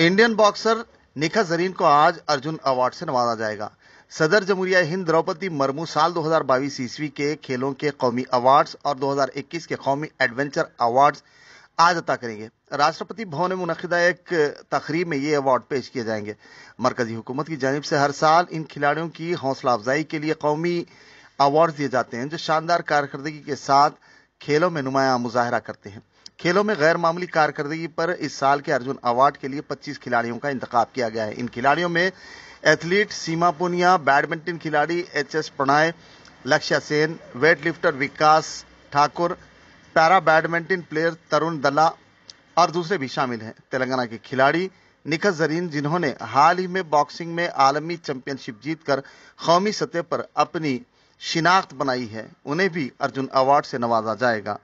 Indian boxer निखा Zareen को आज Arjun award से नवाजा जाएगा सदर जमहूरिया हिंद द्रौपदी मर्मू साल 2022 ईस्वी के खेलों के कौमी अवार्ड्स और 2021 के कौमी एडवेंचर अवार्ड्स आज अता करेंगे राष्ट्रपति भवन में मुनदा एक तकरीब में ये अवार्ड पेश किए जाएंगे मरकजी हुकूमत की जानब से हर साल इन खिलाड़ियों की हौसला अफजाई के लिए कौमी अवार्ड दिए जाते हैं जो शानदार कारकर्दगी के साथ खेलों में नुमाया मुजाहरा करते हैं खेलों में गैर मामूली कारकर्दगी पर इस साल के अर्जुन अवार्ड के लिए 25 खिलाड़ियों का इंतखब किया गया है इन खिलाड़ियों में एथलीट सीमा पुनिया बैडमिंटन खिलाड़ी H S Prannoy Lakshya Sen weightlifter Vikas Thakur para badminton player Tarun Dhillon और दूसरे भी शामिल हैं तेलंगाना के खिलाड़ी निखत जरीन जिन्होंने हाल ही में बॉक्सिंग में आलमी चैंपियनशिप जीतकर कौमी सतह पर अपनी शिनाख्त बनाई है उन्हें भी अर्जुन अवार्ड से नवाजा जाएगा